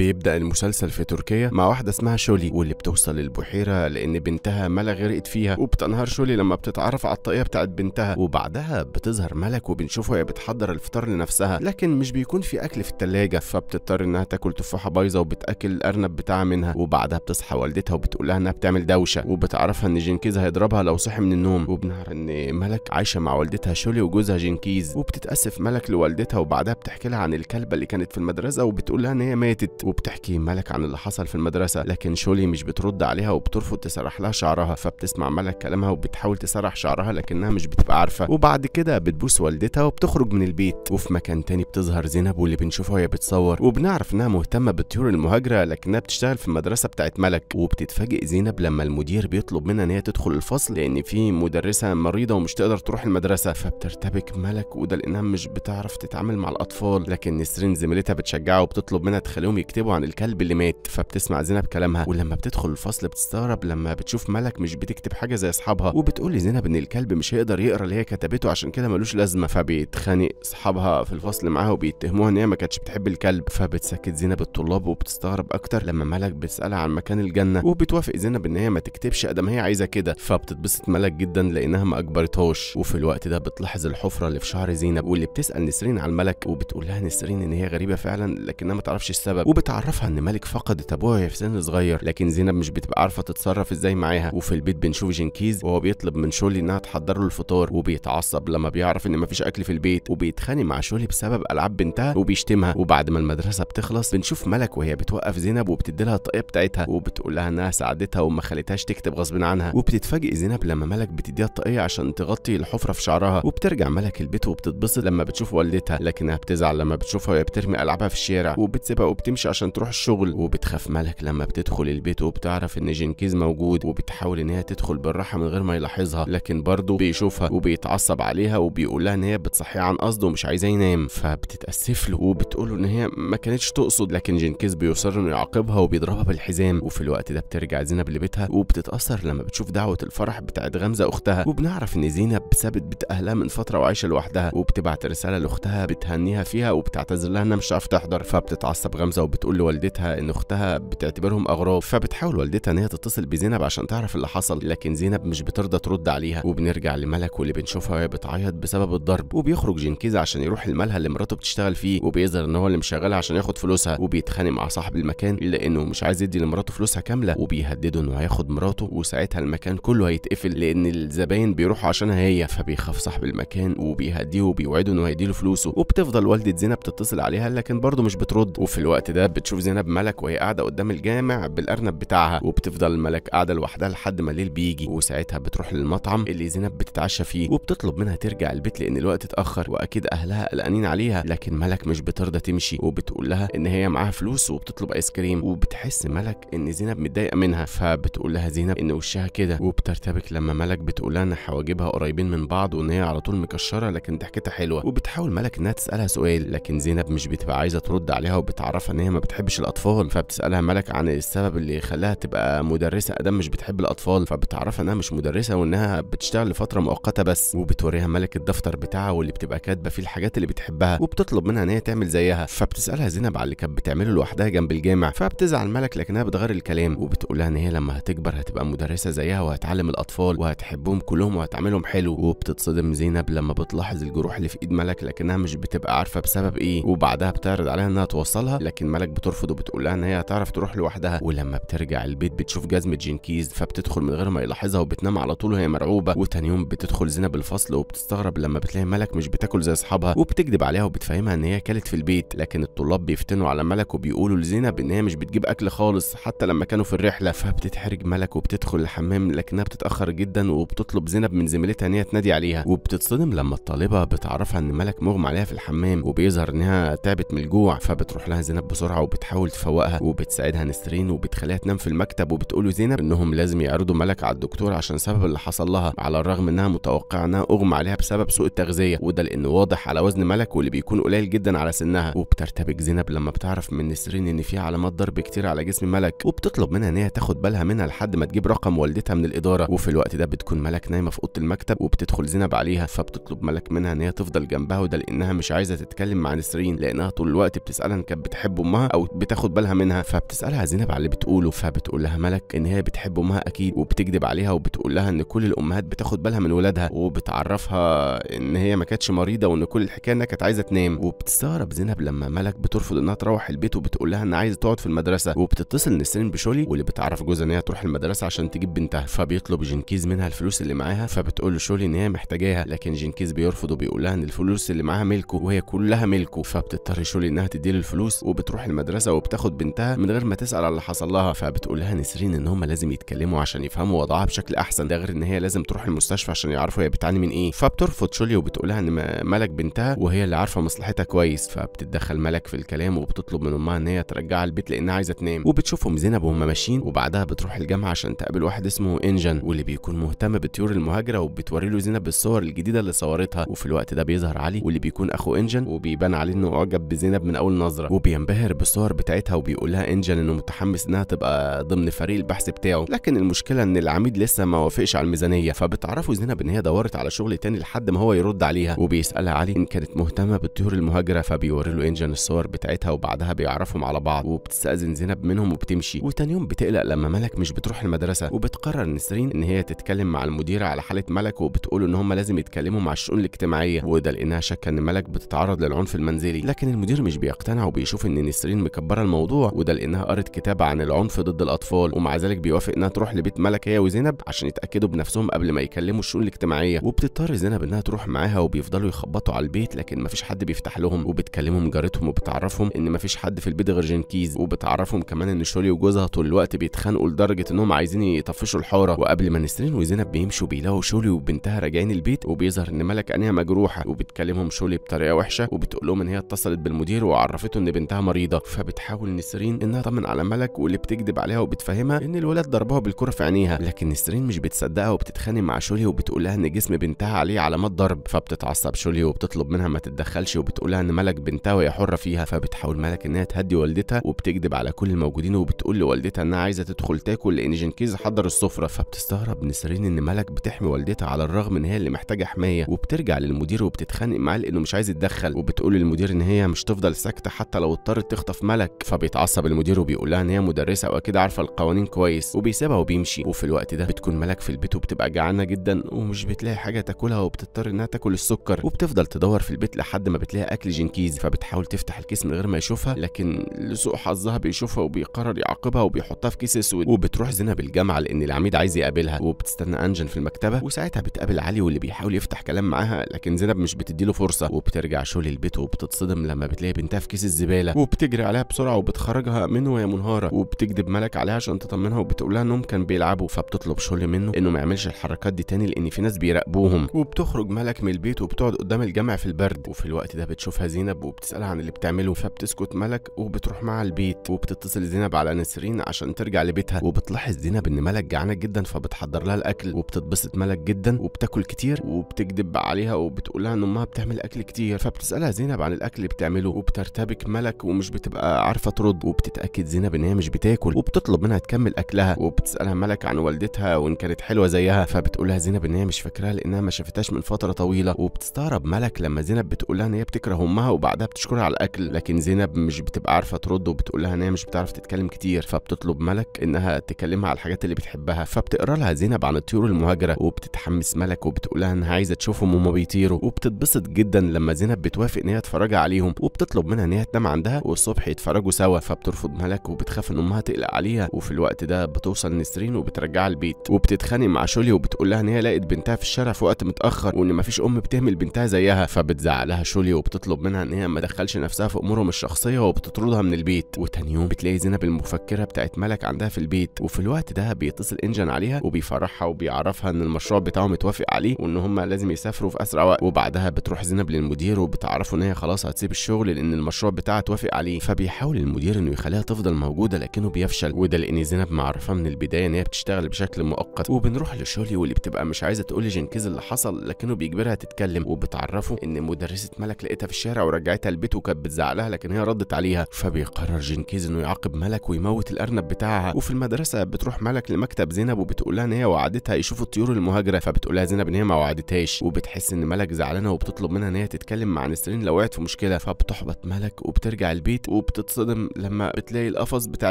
بيبدأ المسلسل في تركيا مع واحدة اسمها شولي واللي بتوصل البحيرة لأن بنتها ملا غرقت فيها وبتنهار شولي لما بتتعرف على الطاقية بتاعت بنتها وبعدها بتظهر ملك وبنشوفه هي بتحضر الفطار لنفسها لكن مش بيكون في أكل في التلاجة فبتضطر إنها تاكل تفاحة بايظة وبتأكل الأرنب بتاعها منها وبعدها بتصحى والدتها وبتقول لها إنها بتعمل دوشة وبتعرفها إن جنكيز هيضربها لو صحي من النوم وبنعرف إن ملك عايشة مع والدتها شولي وجوزها جنكيز وبتتأسف ملك لوالدتها وبعدها بتحكي لها عن الكلبة اللي كانت في المدرسة وبتقول لها إن هي ماتت وبتحكي ملك عن اللي حصل في المدرسة لكن شولي مش بترد عليها وبترفض تسرح لها شعرها فبتسمع ملك كلامها وبتحاول تسرح شعرها لكنها مش بتبقى عارفة وبعد كده بتبوس والدتها وبتخرج من البيت وفي مكان تاني بتظهر زينب واللي بنشوفها وهي بتصور وبنعرف انها مهتمة بالطيور المهاجرة لكنها بتشتغل في المدرسة بتاعت ملك وبتتفاجئ زينب لما المدير بيطلب منها ان هي تدخل الفصل لان في مدرسة مريضة ومش تقدر تروح المدرسة فبترتبك ملك وده لانها مش بتعرف تتعامل مع الاطفال لكن نسرين زميلتها بتشجعها وبتطلب منها تخليهم يكتبوا بيكتبوا عن الكلب اللي مات فبتسمع زينب كلامها ولما بتدخل الفصل بتستغرب لما بتشوف ملك مش بتكتب حاجه زي اصحابها وبتقول لزينب ان الكلب مش هيقدر يقرا اللي هي كتبته عشان كده ملوش لازمه فبيتخانق اصحابها في الفصل معاها وبيتهموها ان هي ما كانتش بتحب الكلب فبتسكت زينب الطلاب وبتستغرب اكتر لما ملك بيسالها عن مكان الجنه وبتوافق زينب ان هي ما تكتبش ما هي عايزه كده فبتتبسط ملك جدا لانها ما اجبرتهاش وفي الوقت ده بتلاحظ الحفره اللي في شعر زينب واللي بتسال نسرين على الملك وبتقول لها نسرين ان هي غريبه فعلا لكنها ما تعرفش السبب بتعرفها ان مالك فقدت ابوها في سن صغير لكن زينب مش بتبقى عارفه تتصرف ازاي معاها وفي البيت بنشوف جنكيز وهو بيطلب من شولي انها تحضر له الفطار وبيتعصب لما بيعرف ان مفيش اكل في البيت وبيتخانق مع شولي بسبب العاب بنتها وبيشتمها وبعد ما المدرسه بتخلص بنشوف ملك وهي بتوقف زينب وبتدي لها الطاقيه بتاعتها وبتقول لها انها ساعدتها وما خلتهاش تكتب غصب عنها وبتتفاجئ زينب لما ملك بتديها الطاقيه عشان تغطي الحفره في شعرها وبترجع ملك البيت وبتتبسط لما بتشوف والدتها لكنها بتزعل لما بتشوفها وهي بترمي العابها في الشارع وبتسيبها وبتمشي عشان تروح الشغل وبتخاف مالك لما بتدخل البيت وبتعرف ان جنكيز موجود وبتحاول ان هي تدخل بالراحه من غير ما يلاحظها لكن برضه بيشوفها وبيتعصب عليها وبيقول لها ان هي بتصحيه عن قصده ومش عايزاه ينام فبتتاسف له وبتقول ان هي ما كانتش تقصد لكن جنكيز بيصر انه يعاقبها وبيضربها بالحزام وفي الوقت ده بترجع زينب لبيتها وبتتاثر لما بتشوف دعوه الفرح بتاعت غمزه اختها وبنعرف ان زينب ثابت بيت اهلها من فتره وعايشه لوحدها وبتبعت رساله لاختها بتهنيها فيها وبتعتذر لها انها مش هتعرف تحضر فبتتعصب غمزه وبت بتقول لوالدتها ان اختها بتعتبرهم اغراب فبتحاول والدتها ان هي تتصل بزينب عشان تعرف اللي حصل لكن زينب مش بترضى ترد عليها وبنرجع لملك واللي بنشوفها وهي بتعيط بسبب الضرب وبيخرج جنكيز عشان يروح المالها اللي مراته بتشتغل فيه وبيظهر ان هو اللي مشغلها عشان ياخد فلوسها وبيتخانق مع صاحب المكان لانه مش عايز يدي لمراته فلوسها كامله وبيهدده انه هياخد مراته وساعتها المكان كله هيتقفل لان الزباين بيروحوا عشانها هي فبيخاف صاحب المكان وبيهديه وبيوعده انه هيديله فلوسه وبتفضل والده زينب تتصل عليها لكن برضه مش بترد وفي الوقت ده زينب بتشوف زينب ملك وهي قاعده قدام الجامع بالارنب بتاعها وبتفضل الملك قاعده لوحدها لحد ما الليل بيجي وساعتها بتروح للمطعم اللي زينب بتتعشى فيه وبتطلب منها ترجع البيت لان الوقت اتاخر واكيد اهلها قلقانين عليها لكن ملك مش بترضى تمشي وبتقول لها ان هي معاها فلوس وبتطلب ايس كريم وبتحس ملك ان زينب متضايقه منها فبتقول لها زينب ان وشها كده وبترتبك لما ملك بتقول لها ان حواجبها قريبين من بعض وان هي على طول مكشره لكن ضحكتها حلوه وبتحاول ملك انها تسالها سؤال لكن زينب مش بتبقى عايزه ترد عليها وبتعرفها ان هي ما ما بتحبش الاطفال فبتسالها ملك عن السبب اللي خلاها تبقى مدرسه ادم مش بتحب الاطفال فبتعرفها انها مش مدرسه وانها بتشتغل لفتره مؤقته بس وبتوريها ملك الدفتر بتاعها واللي بتبقى كاتبه فيه الحاجات اللي بتحبها وبتطلب منها ان هي تعمل زيها فبتسالها زينب على اللي كانت بتعمله لوحدها جنب الجامع فبتزعل ملك لكنها بتغير الكلام وبتقول لها ان هي لما هتكبر هتبقى مدرسه زيها وهتعلم الاطفال وهتحبهم كلهم وهتعملهم حلو وبتتصدم زينب لما بتلاحظ الجروح اللي في ايد ملك لكنها مش بتبقى عارفه بسبب ايه وبعدها بتعرض عليها انها توصلها لكن ملك بترفض وبتقول لها ان هي هتعرف تروح لوحدها ولما بترجع البيت بتشوف جزمه جنكيز فبتدخل من غير ما يلاحظها وبتنام على طول وهي مرعوبه وتاني يوم بتدخل زينب الفصل وبتستغرب لما بتلاقي ملك مش بتاكل زي اصحابها وبتكذب عليها وبتفهمها ان هي اكلت في البيت لكن الطلاب بيفتنوا على ملك وبيقولوا لزينب ان هي مش بتجيب اكل خالص حتى لما كانوا في الرحله فبتتحرج ملك وبتدخل الحمام لكنها بتتاخر جدا وبتطلب زينب من زميلتها ان هي تنادي عليها وبتتصدم لما الطالبه بتعرفها ان ملك مغمى عليها في الحمام وبيظهر انها تعبت من الجوع فبتروح لها زينب بسرعه وبتحاول تفوقها وبتساعدها نسرين وبتخليها تنام في المكتب وبتقول زينب انهم لازم يعرضوا ملك على الدكتور عشان سبب اللي حصل لها على الرغم انها متوقعه انها اغمى عليها بسبب سوء التغذيه وده لان واضح على وزن ملك واللي بيكون قليل جدا على سنها وبترتبك زينب لما بتعرف من نسرين ان في علامات ضرب كتير على جسم ملك وبتطلب منها ان هي تاخد بالها منها لحد ما تجيب رقم والدتها من الاداره وفي الوقت ده بتكون ملك نايمه في اوضه المكتب وبتدخل زينب عليها فبتطلب ملك منها ان هي تفضل جنبها وده لانها مش عايزه تتكلم مع نسرين لانها طول الوقت بتسالها ان كانت بتحب امها او بتاخد بالها منها فبتسالها زينب على اللي بتقوله فبتقول لها ملك ان هي بتحب امها اكيد وبتكذب عليها وبتقول لها ان كل الامهات بتاخد بالها من ولادها وبتعرفها ان هي ما كانتش مريضه وان كل الحكايه انها كانت عايزه تنام وبتستغرب زينب لما ملك بترفض انها تروح البيت وبتقول لها انها عايزه تقعد في المدرسه وبتتصل نسرين بشولي واللي بتعرف جوزها ان هي تروح المدرسه عشان تجيب بنتها فبيطلب جنكيز منها الفلوس اللي معاها فبتقول لشولي ان هي محتاجاها لكن جنكيز بيرفض وبيقول لها ان الفلوس اللي معاها ملكه وهي كلها ملكه فبتضطر شولي انها تديله الفلوس وبتروح المدرسه وبتاخد بنتها من غير ما تسال على اللي حصل لها فبتقول لها نسرين ان هما لازم يتكلموا عشان يفهموا وضعها بشكل احسن ده غير ان هي لازم تروح المستشفى عشان يعرفوا هي بتعاني من ايه فبترفض شولي وبتقولها ان ملك بنتها وهي اللي عارفه مصلحتها كويس فبتتدخل ملك في الكلام وبتطلب من امها ان هي ترجعها البيت لانها عايزه تنام وبتشوفهم زينب وهما ماشيين وبعدها بتروح الجامعه عشان تقابل واحد اسمه انجن واللي بيكون مهتم بالطيور المهاجره وبتوري له زينب الصور الجديده اللي صورتها وفي الوقت ده بيظهر علي واللي بيكون اخو انجن وبيبان عليه انه اعجب بزينب من اول نظره وبينبهر بالصور بتاعتها وبيقولها انجل انه متحمس انها تبقى ضمن فريق البحث بتاعه لكن المشكله ان العميد لسه ما وافقش على الميزانيه فبتعرفوا زينب ان هي دورت على شغل تاني لحد ما هو يرد عليها وبيسالها علي ان كانت مهتمه بالطيور المهاجره فبيوري له انجن الصور بتاعتها وبعدها بيعرفهم على بعض وبتستاذن زينب منهم وبتمشي وتاني يوم بتقلق لما ملك مش بتروح المدرسه وبتقرر نسرين ان هي تتكلم مع المديره على حاله ملك وبتقول ان هم لازم يتكلموا مع الشؤون الاجتماعيه وده لانها شاكه ان ملك بتتعرض للعنف المنزلي لكن المدير مش بيقتنع وبيشوف ان نسرين المصريين مكبره الموضوع وده لانها قرت كتاب عن العنف ضد الاطفال ومع ذلك بيوافق انها تروح لبيت ملك هي وزينب عشان يتاكدوا بنفسهم قبل ما يكلموا الشؤون الاجتماعيه وبتضطر زينب انها تروح معاها وبيفضلوا يخبطوا على البيت لكن مفيش حد بيفتح لهم وبتكلمهم جارتهم وبتعرفهم ان مفيش حد في البيت غير جنكيز وبتعرفهم كمان ان شولي وجوزها طول الوقت بيتخانقوا لدرجه انهم عايزين يطفشوا الحاره وقبل ما نسرين وزينب بيمشوا بيلاقوا شولي وبنتها راجعين البيت وبيظهر ان ملك انيا مجروحه وبتكلمهم شولي بطريقه وحشه وبتقول لهم ان هي اتصلت بالمدير وعرفته ان بنتها مريضه الطلاق فبتحاول نسرين انها تطمن على ملك واللي بتكذب عليها وبتفهمها ان الولاد ضربها بالكره في عينيها لكن نسرين مش بتصدقها وبتتخانق مع شولي وبتقول لها ان جسم بنتها عليه علامات ضرب فبتتعصب شولي وبتطلب منها ما تتدخلش لها ان ملك بنتها وهي حره فيها فبتحاول ملك انها تهدي والدتها وبتكذب على كل الموجودين وبتقول لوالدتها انها عايزه تدخل تاكل لان جنكيز حضر السفره فبتستغرب نسرين ان ملك بتحمي والدتها على الرغم ان هي اللي محتاجه حمايه وبترجع للمدير وبتتخانق معاه لانه مش عايز يتدخل وبتقول للمدير ان هي مش تفضل ساكته حتى لو اضطرت تخطف خطف ملك فبيتعصب المدير وبيقول لها ان هي مدرسه واكيد عارفه القوانين كويس وبيسيبها وبيمشي وفي الوقت ده بتكون ملك في البيت وبتبقى جعانه جدا ومش بتلاقي حاجه تاكلها وبتضطر انها تاكل السكر وبتفضل تدور في البيت لحد ما بتلاقي اكل جنكيز فبتحاول تفتح الكيس من غير ما يشوفها لكن لسوء حظها بيشوفها وبيقرر يعاقبها وبيحطها في كيس اسود وبتروح زينب الجامعه لان العميد عايز يقابلها وبتستنى انجن في المكتبه وساعتها بتقابل علي واللي بيحاول يفتح كلام معاها لكن زينب مش بتديله فرصه وبترجع شول البيت وبتتصدم لما بتلاقي بنتها في كيس الزباله وبتجري بتجري عليها بسرعه وبتخرجها منه وهي منهاره وبتكذب ملك عليها عشان تطمنها وبتقول لها انهم كان بيلعبوا فبتطلب شل منه انه ما يعملش الحركات دي تاني لان في ناس بيراقبوهم وبتخرج ملك من البيت وبتقعد قدام الجامع في البرد وفي الوقت ده بتشوفها زينب وبتسالها عن اللي بتعمله فبتسكت ملك وبتروح معاها البيت وبتتصل زينب على نسرين عشان ترجع لبيتها وبتلاحظ زينب ان ملك جعانه جدا فبتحضر لها الاكل وبتتبسط ملك جدا وبتاكل كتير وبتكذب عليها وبتقول لها ان امها بتعمل اكل كتير فبتسالها زينب عن الاكل اللي بتعمله وبترتبك ملك ومش بت بتبقى عارفه ترد وبتتاكد زينب ان هي مش بتاكل وبتطلب منها تكمل اكلها وبتسالها ملك عن والدتها وان كانت حلوه زيها فبتقولها زينب ان هي مش فاكراها لانها ما شافتهاش من فتره طويله وبتستغرب ملك لما زينب بتقولها ان هي بتكره امها وبعدها بتشكرها على الاكل لكن زينب مش بتبقى عارفه ترد وبتقولها ان هي مش بتعرف تتكلم كتير فبتطلب ملك انها تكلمها على الحاجات اللي بتحبها فبتقرا لها زينب عن الطيور المهاجره وبتتحمس ملك وبتقولها انها عايزه تشوفهم وهما بيطيروا وبتتبسط جدا لما زينب بتوافق ان هي تتفرج عليهم وبتطلب منها ان هي تنام عندها والصبح الصبح يتفرجوا سوا فبترفض ملك وبتخاف ان امها تقلق عليها وفي الوقت ده بتوصل نسرين وبترجعها البيت وبتتخانق مع شولي وبتقول لها ان هي لقت بنتها في الشارع في وقت متاخر وان مفيش ام بتهمل بنتها زيها فبتزعلها شولي وبتطلب منها ان هي ما تدخلش نفسها في امورهم الشخصيه وبتطردها من البيت وتاني يوم بتلاقي زينب المفكره بتاعت ملك عندها في البيت وفي الوقت ده بيتصل انجن عليها وبيفرحها وبيعرفها ان المشروع بتاعهم متوافق عليه وان هم لازم يسافروا في اسرع وقت وبعدها بتروح زينب للمدير وبتعرفه ان هي خلاص هتسيب الشغل لان المشروع بتاعها اتوافق عليه فبيحاول المدير انه يخليها تفضل موجوده لكنه بيفشل وده لان زينب معرفاه من البدايه ان هي بتشتغل بشكل مؤقت وبنروح لشولي واللي بتبقى مش عايزه تقول لجنكيز اللي حصل لكنه بيجبرها تتكلم وبتعرفه ان مدرسه ملك لقيتها في الشارع ورجعتها البيت وكانت بتزعلها لكن هي ردت عليها فبيقرر جنكيز انه يعاقب ملك ويموت الارنب بتاعها وفي المدرسه بتروح ملك لمكتب زينب وبتقول لها ان هي وعدتها يشوفوا الطيور المهاجره فبتقول لها زينب ان هي ما وعدتهاش وبتحس ان ملك زعلانه وبتطلب منها ان هي تتكلم مع نسرين لو وقعت في مشكله فبتحبط ملك وبترجع البيت وبتتصدم لما بتلاقي القفص بتاع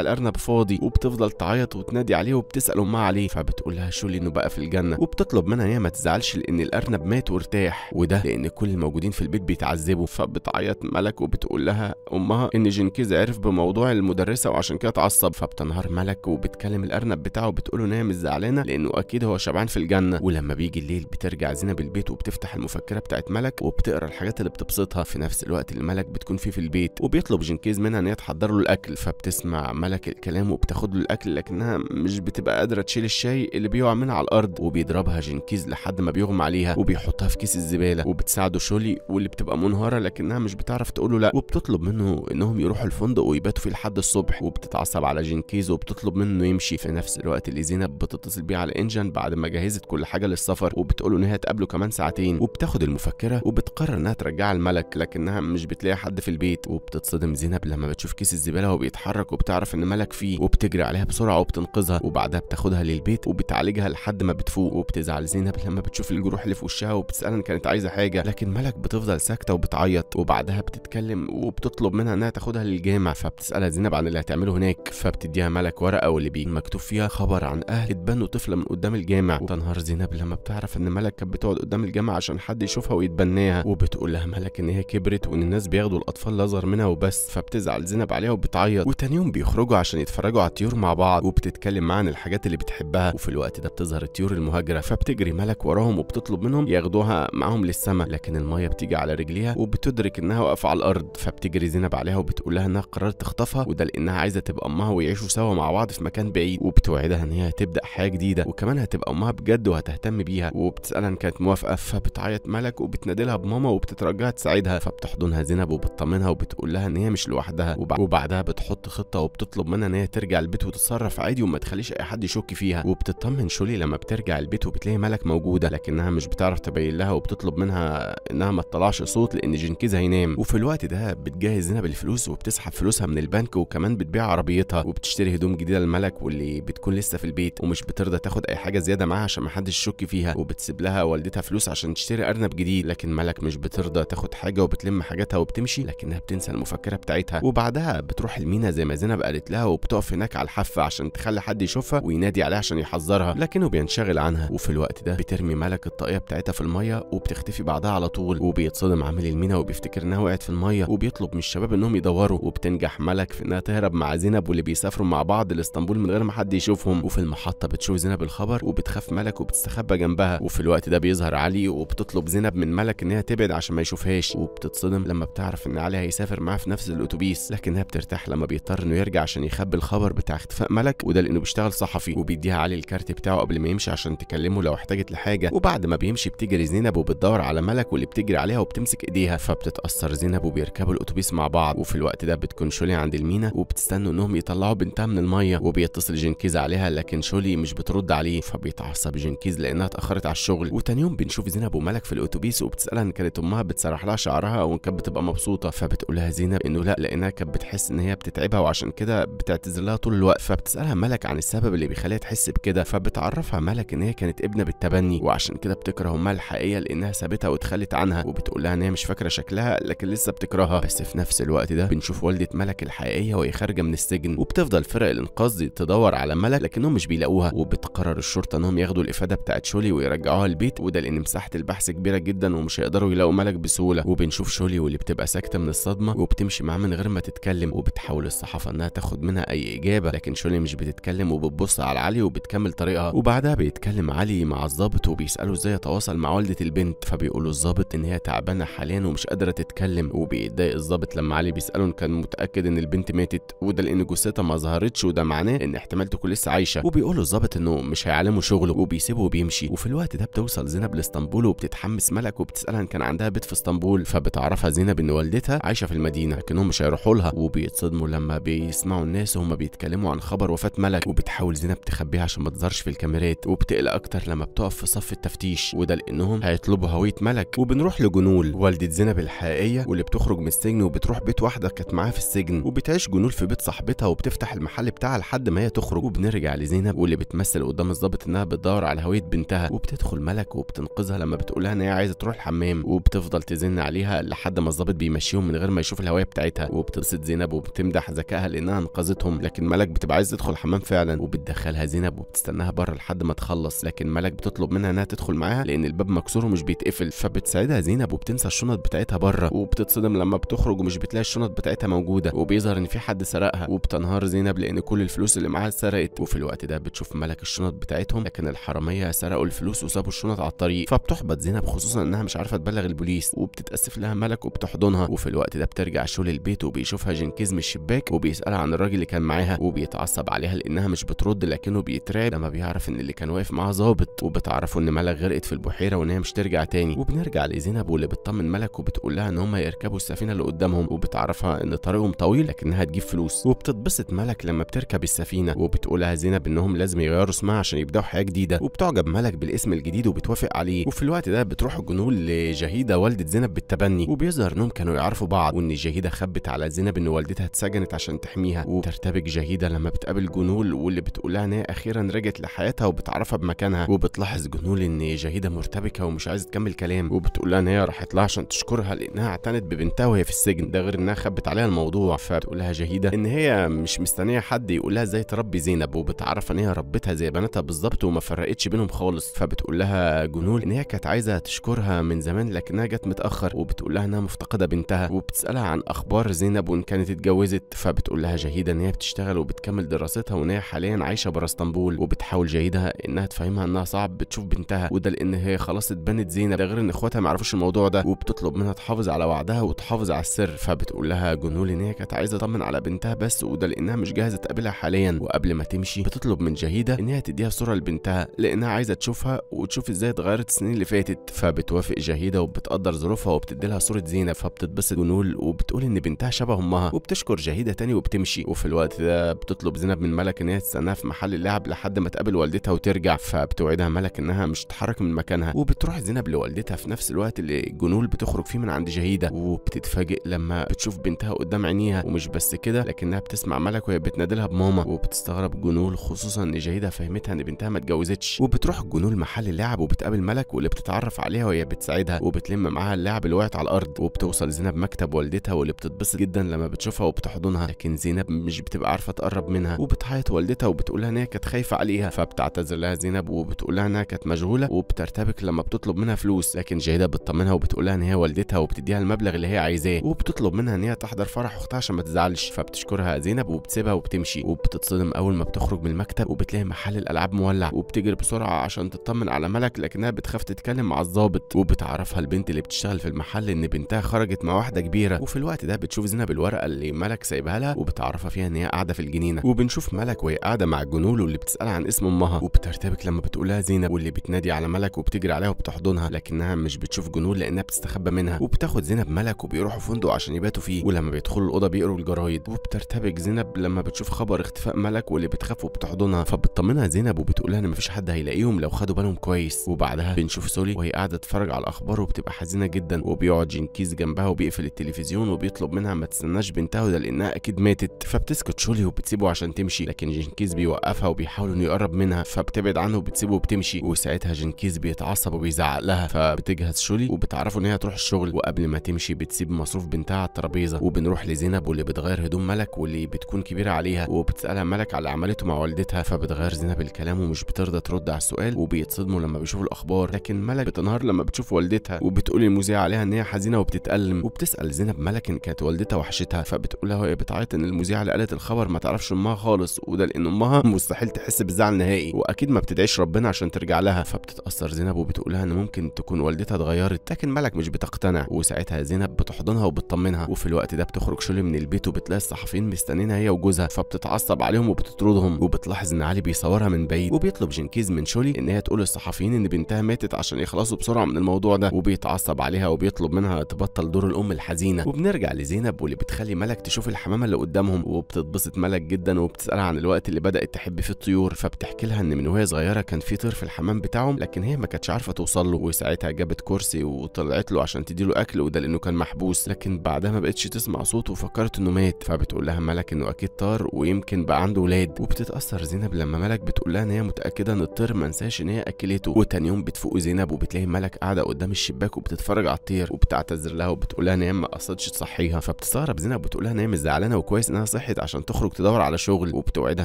الارنب فاضي وبتفضل تعيط وتنادي عليه وبتسال امها عليه فبتقول لها شولي انه بقى في الجنه وبتطلب منها ان هي ما تزعلش لان الارنب مات وارتاح وده لان كل الموجودين في البيت بيتعذبوا فبتعيط ملك وبتقول لها امها ان جنكيز عرف بموضوع المدرسه وعشان كده اتعصب فبتنهار ملك وبتكلم الارنب بتاعه وبتقول له ان هي مش زعلانه لانه اكيد هو شبعان في الجنه ولما بيجي الليل بترجع زينب البيت وبتفتح المفكره بتاعت ملك وبتقرا الحاجات اللي بتبسطها في نفس الوقت الملك بتكون فيه في البيت وبيطلب جنكيز تركيز منها ان هي تحضر له الاكل فبتسمع ملك الكلام وبتاخد له الاكل لكنها مش بتبقى قادره تشيل الشاي اللي بيقع منها على الارض وبيضربها جنكيز لحد ما بيغمى عليها وبيحطها في كيس الزباله وبتساعده شولي واللي بتبقى منهاره لكنها مش بتعرف تقوله لا وبتطلب منه انهم يروحوا الفندق ويباتوا فيه لحد الصبح وبتتعصب على جنكيز وبتطلب منه يمشي في نفس الوقت اللي زينب بتتصل بيه على انجن بعد ما جهزت كل حاجه للسفر وبتقوله ان هي تقابله كمان ساعتين وبتاخد المفكره وبتقرر انها ترجع الملك لكنها مش بتلاقي حد في البيت وبتتصدم زينب الكلب لما بتشوف كيس الزباله وهو بيتحرك وبتعرف ان ملك فيه وبتجري عليها بسرعه وبتنقذها وبعدها بتاخدها للبيت وبتعالجها لحد ما بتفوق وبتزعل زينب لما بتشوف الجروح اللي في وشها وبتسالها ان كانت عايزه حاجه لكن ملك بتفضل ساكته وبتعيط وبعدها بتتكلم وبتطلب منها انها تاخدها للجامع فبتسالها زينب عن اللي هتعمله هناك فبتديها ملك ورقه واللي بيه مكتوب فيها خبر عن اهل اتبنوا طفله من قدام الجامع وتنهار زينب لما بتعرف ان ملك كانت بتقعد قدام الجامع عشان حد يشوفها ويتبناها وبتقول لها ملك ان هي كبرت وان الناس بياخدوا الاطفال الاصغر منها وبس فبت بتزعل زينب عليها وبتعيط وتاني يوم بيخرجوا عشان يتفرجوا على الطيور مع بعض وبتتكلم معاه عن الحاجات اللي بتحبها وفي الوقت ده بتظهر الطيور المهاجره فبتجري ملك وراهم وبتطلب منهم ياخدوها معاهم للسماء لكن الميه بتيجي على رجليها وبتدرك انها واقفه على الارض فبتجري زينب عليها وبتقول لها انها قررت تخطفها وده لانها عايزه تبقى امها ويعيشوا سوا مع بعض في مكان بعيد وبتوعدها ان هي هتبدا حياه جديده وكمان هتبقى امها بجد وهتهتم بيها وبتسالها ان كانت موافقه فبتعيط ملك وبتنادلها بماما وبتترجاها تساعدها فبتحضنها زينب وبتطمنها وبتقول لها ان هي مش لوحدها لوحدها وبعدها بتحط خطه وبتطلب منها ان هي ترجع البيت وتتصرف عادي وما تخليش اي حد يشك فيها وبتطمن شولي لما بترجع البيت وبتلاقي ملك موجوده لكنها مش بتعرف تبين لها وبتطلب منها انها ما تطلعش صوت لان جنكيز هينام وفي الوقت ده بتجهز زينب الفلوس وبتسحب فلوسها من البنك وكمان بتبيع عربيتها وبتشتري هدوم جديده للملك واللي بتكون لسه في البيت ومش بترضى تاخد اي حاجه زياده معاها عشان محدش يشك فيها وبتسيب لها والدتها فلوس عشان تشتري ارنب جديد لكن ملك مش بترضى تاخد حاجه وبتلم حاجاتها وبتمشي لكنها بتنسى المفكره بتاعتها بتاعتها وبعدها بتروح المينا زي ما زينب قالت لها وبتقف هناك على الحافه عشان تخلي حد يشوفها وينادي عليها عشان يحذرها لكنه بينشغل عنها وفي الوقت ده بترمي ملك الطاقيه بتاعتها في الميه وبتختفي بعدها على طول وبيتصدم عامل المينا وبيفتكر انها وقعت في الميه وبيطلب من الشباب انهم يدوروا وبتنجح ملك في انها تهرب مع زينب واللي بيسافروا مع بعض لاسطنبول من غير ما حد يشوفهم وفي المحطه بتشوف زينب الخبر وبتخاف ملك وبتستخبى جنبها وفي الوقت ده بيظهر علي وبتطلب زينب من ملك انها تبعد عشان ما يشوفهاش وبتتصدم لما بتعرف ان علي هيسافر معاها في نفس الاتوبيس لكنها بترتاح لما بيضطر انه يرجع عشان يخبي الخبر بتاع اختفاء ملك وده لانه بيشتغل صحفي وبيديها علي الكارت بتاعه قبل ما يمشي عشان تكلمه لو احتاجت لحاجه وبعد ما بيمشي بتجري زينب وبتدور على ملك واللي بتجري عليها وبتمسك ايديها فبتتاثر زينب وبيركبوا الاتوبيس مع بعض وفي الوقت ده بتكون شولي عند المينا وبتستنوا انهم يطلعوا بنتها من الميه وبيتصل جنكيز عليها لكن شولي مش بترد عليه فبيتعصب جنكيز لانها اتاخرت على الشغل وتاني يوم بنشوف زينب وملك في الاتوبيس وبتسالها ان كانت امها بتسرح لها شعرها او ان كانت بتبقى مبسوطه فبتقولها زينب انه لا لانها كانت بتحس ان هي بتتعبها وعشان كده بتعتذر لها طول الوقت فبتسالها ملك عن السبب اللي بيخليها تحس بكده فبتعرفها ملك ان هي كانت ابنه بالتبني وعشان كده بتكره امها الحقيقيه لانها سابتها واتخلت عنها وبتقول لها ان هي مش فاكره شكلها لكن لسه بتكرهها بس في نفس الوقت ده بنشوف والده ملك الحقيقيه وهي خارجه من السجن وبتفضل فرق الانقاذ دي تدور على ملك لكنهم مش بيلاقوها وبتقرر الشرطه انهم ياخدوا الافاده بتاعت شولي ويرجعوها البيت وده لان مساحه البحث كبيره جدا ومش هيقدروا يلاقوا ملك بسهوله وبنشوف شولي واللي بتبقى ساكته من الصدمه وبتمشي معاه من من غير ما تتكلم وبتحاول الصحافه انها تاخد منها اي اجابه لكن شولي مش بتتكلم وبتبص على علي وبتكمل طريقها وبعدها بيتكلم علي مع الظابط وبيساله ازاي يتواصل مع والده البنت فبيقول الظابط ان هي تعبانه حاليا ومش قادره تتكلم وبيتضايق الظابط لما علي بيساله ان كان متاكد ان البنت ماتت وده لان جثتها ما ظهرتش وده معناه ان احتمال تكون لسه عايشه وبيقول الظابط انه مش هيعلمه شغله وبيسيبه وبيمشي وفي الوقت ده بتوصل زينب لاسطنبول وبتتحمس ملك وبتسالها ان كان عندها بيت في اسطنبول فبتعرفها زينب ان والدتها عايشه في المدينه لكنهم مش بيشرحوا لها وبيتصدموا لما بيسمعوا الناس وهم بيتكلموا عن خبر وفاة ملك وبتحاول زينب تخبيها عشان ما تظهرش في الكاميرات وبتقلق اكتر لما بتقف في صف التفتيش وده لانهم هيطلبوا هويه ملك وبنروح لجنول والدة زينب الحقيقيه واللي بتخرج من السجن وبتروح بيت واحده كانت معاها في السجن وبتعيش جنول في بيت صاحبتها وبتفتح المحل بتاعها لحد ما هي تخرج وبنرجع لزينب واللي بتمثل قدام الضابط انها بتدور على هويه بنتها وبتدخل ملك وبتنقذها لما بتقولها ان هي عايزه تروح الحمام وبتفضل تزن عليها لحد ما الضابط بيمشيهم من غير ما يشوف الهويه بتاعتها وبتبسط زينب وبتمدح ذكائها لانها انقذتهم لكن ملك بتبقى عايز تدخل الحمام فعلا وبتدخلها زينب وبتستناها بره لحد ما تخلص لكن ملك بتطلب منها انها تدخل معاها لان الباب مكسور ومش بيتقفل فبتساعدها زينب وبتنسى الشنط بتاعتها بره وبتتصدم لما بتخرج ومش بتلاقي الشنط بتاعتها موجوده وبيظهر ان في حد سرقها وبتنهار زينب لان كل الفلوس اللي معاها اتسرقت وفي الوقت ده بتشوف ملك الشنط بتاعتهم لكن الحراميه سرقوا الفلوس وسابوا الشنط على الطريق فبتحبط زينب خصوصا انها مش عارفه تبلغ البوليس وبتتاسف لها ملك وبتحضنها وفي الوقت ده بترجع شول البيت البيت وبيشوفها جنكيز من الشباك وبيسألها عن الراجل اللي كان معاها وبيتعصب عليها لأنها مش بترد لكنه بيترعب لما بيعرف إن اللي كان واقف معاها ظابط وبتعرفه إن ملك غرقت في البحيرة وإن هي مش ترجع تاني وبنرجع لزينب واللي بتطمن ملك وبتقول لها إن هم يركبوا السفينة اللي قدامهم وبتعرفها إن طريقهم طويل لكنها تجيب فلوس وبتتبسط ملك لما بتركب السفينة وبتقولها زينب إنهم لازم يغيروا اسمها عشان يبدأوا حياة جديدة وبتعجب ملك بالاسم الجديد وبتوافق عليه وفي الوقت ده بتروح الجنود لجهيدة والدة زينب بالتبني وبيظهر إنهم كانوا يعرفوا بعض وإن جهيدة خبت على زينب ان والدتها اتسجنت عشان تحميها وترتبك جهيده لما بتقابل جنول واللي بتقولها ان هي اخيرا رجعت لحياتها وبتعرفها بمكانها وبتلاحظ جنول ان جهيده مرتبكه ومش عايزه تكمل كلام وبتقولها ان هي راحت لها عشان تشكرها لانها اعتنت ببنتها وهي في السجن ده غير انها خبت عليها الموضوع فبتقولها جهيده ان هي مش مستنيه حد يقولها ازاي تربي زينب وبتعرف ان هي ربتها زي بناتها بالظبط وما فرقتش بينهم خالص فبتقول لها جنول ان هي كانت عايزه تشكرها من زمان لكنها جت متاخر وبتقول لها انها مفتقده بنتها وبتسالها عن اخبار زينب وان كانت اتجوزت فبتقول لها جهيدة ان هي بتشتغل وبتكمل دراستها وان هي حاليا عايشة برا اسطنبول وبتحاول جهيدة انها تفهمها انها صعب بتشوف بنتها وده لان هي خلاص اتبنت زينب ده غير ان اخواتها ما يعرفوش الموضوع ده وبتطلب منها تحافظ على وعدها وتحافظ على السر فبتقول لها جنول ان هي كانت عايزة تطمن على بنتها بس وده لانها مش جاهزة تقابلها حاليا وقبل ما تمشي بتطلب من جهيدة ان هي تديها صورة لبنتها لانها عايزة تشوفها وتشوف ازاي اتغيرت السنين اللي فاتت فبتوافق جهيدة وبتقدر ظروفها وبتدي لها صورة زينب فبتتبسط جنول وبتقول ان بنتها شبه امها وبتشكر جهيده تاني وبتمشي وفي الوقت ده بتطلب زينب من ملك ان هي تستناها في محل اللعب لحد ما تقابل والدتها وترجع فبتوعدها ملك انها مش تتحرك من مكانها وبتروح زينب لوالدتها في نفس الوقت اللي الجنول بتخرج فيه من عند جهيده وبتتفاجئ لما بتشوف بنتها قدام عينيها ومش بس كده لكنها بتسمع ملك وهي بتنادلها بماما وبتستغرب جنول خصوصا ان جهيده فهمتها ان بنتها ما اتجوزتش وبتروح جنول محل اللعب وبتقابل ملك واللي بتتعرف عليها وهي بتساعدها وبتلم معاها اللعب اللي وقعت على الارض وبتوصل زينب مكتب والدتها واللي بتتبسط جدا لما بتشوفها وبتحضنها لكن زينب مش بتبقى عارفه تقرب منها وبتعيط والدتها وبتقولها ان هي كانت خايفه عليها فبتعتذر لها زينب وبتقولها انها كانت مشغوله وبترتبك لما بتطلب منها فلوس لكن جهيده بتطمنها وبتقولها ان هي والدتها وبتديها المبلغ اللي هي عايزاه وبتطلب منها ان هي تحضر فرح اختها عشان ما تزعلش فبتشكرها زينب وبتسيبها وبتمشي وبتتصدم اول ما بتخرج من المكتب وبتلاقي محل الالعاب مولع وبتجري بسرعه عشان تطمن على ملك لكنها بتخاف تتكلم مع الظابط وبتعرفها البنت اللي بتشتغل في المحل ان بنتها خرجت مع واحده كبيره وفي الوقت ده بتشوف بتشوف زينب الورقه اللي ملك سايبها لها وبتعرفها فيها ان هي قاعده في الجنينه وبنشوف ملك وهي قاعده مع جنوله واللي بتسالها عن اسم امها وبترتبك لما بتقولها زينب واللي بتنادي على ملك وبتجري عليها وبتحضنها لكنها مش بتشوف جنول لانها بتستخبى منها وبتاخد زينب ملك وبيروحوا فندق عشان يباتوا فيه ولما بيدخلوا الاوضه بيقروا الجرايد وبترتبك زينب لما بتشوف خبر اختفاء ملك واللي بتخاف وبتحضنها فبتطمنها زينب وبتقولها ان مفيش حد هيلاقيهم لو خدوا بالهم كويس وبعدها بنشوف سولي وهي قاعده تتفرج على الاخبار وبتبقى حزينه جدا وبيقعد جنكيز جنبها وبيقفل التلفزيون وبيطلب منها ما تستناش بنتها هدى لانها اكيد ماتت فبتسكت شولي وبتسيبه عشان تمشي لكن جنكيز بيوقفها وبيحاول انه يقرب منها فبتبعد عنه وبتسيبه وبتمشي وساعتها جنكيز بيتعصب وبيزعق لها فبتجهز شولي وبتعرفه ان هي تروح الشغل وقبل ما تمشي بتسيب مصروف بنتها على الترابيزه وبنروح لزينب واللي بتغير هدوم ملك واللي بتكون كبيره عليها وبتسالها ملك على عملته مع والدتها فبتغير زينب الكلام ومش بترضى ترد على السؤال وبيتصدموا لما بيشوفوا الاخبار لكن ملك بتنهار لما بتشوف والدتها وبتقول المذيع عليها ان هي حزينه وبتتالم وبتسال زينب ملك ان كانت والدتها والدتها وحشتها فبتقول لها وهي بتعيط ان المذيعه اللي قالت الخبر ما تعرفش امها خالص وده لان امها مستحيل تحس بالزعل نهائي واكيد ما بتدعيش ربنا عشان ترجع لها فبتتاثر زينب وبتقول لها ان ممكن تكون والدتها اتغيرت لكن ملك مش بتقتنع وساعتها زينب بتحضنها وبتطمنها وفي الوقت ده بتخرج شلي من البيت وبتلاقي الصحفيين مستنينها هي وجوزها فبتتعصب عليهم وبتطردهم وبتلاحظ ان علي بيصورها من بعيد وبيطلب جنكيز من شولي ان هي تقول للصحفيين ان بنتها ماتت عشان يخلصوا بسرعه من الموضوع ده وبيتعصب عليها وبيطلب منها تبطل دور الام الحزينه وبنرجع لزينب العنب واللي بتخلي ملك تشوف الحمامه اللي قدامهم وبتتبسط ملك جدا وبتسالها عن الوقت اللي بدات تحب فيه الطيور فبتحكي لها ان من وهي صغيره كان في طير في الحمام بتاعهم لكن هي ما كانتش عارفه توصل له وساعتها جابت كرسي وطلعت له عشان تديله اكل وده لانه كان محبوس لكن بعدها ما بقتش تسمع صوته وفكرت انه مات فبتقول لها ملك انه اكيد طار ويمكن بقى عنده ولاد وبتتاثر زينب لما ملك بتقول لها ان هي متاكده ان الطير ما انساش ان هي اكلته وتاني يوم بتفوق زينب وبتلاقي ملك قاعده قدام الشباك وبتتفرج على الطير وبتعتذر لها وبتقول لها ان هي ما قصدش تصحيها بتستغرب زينب بتقولها ان هي زعلانه وكويس انها صحت عشان تخرج تدور على شغل وبتوعدها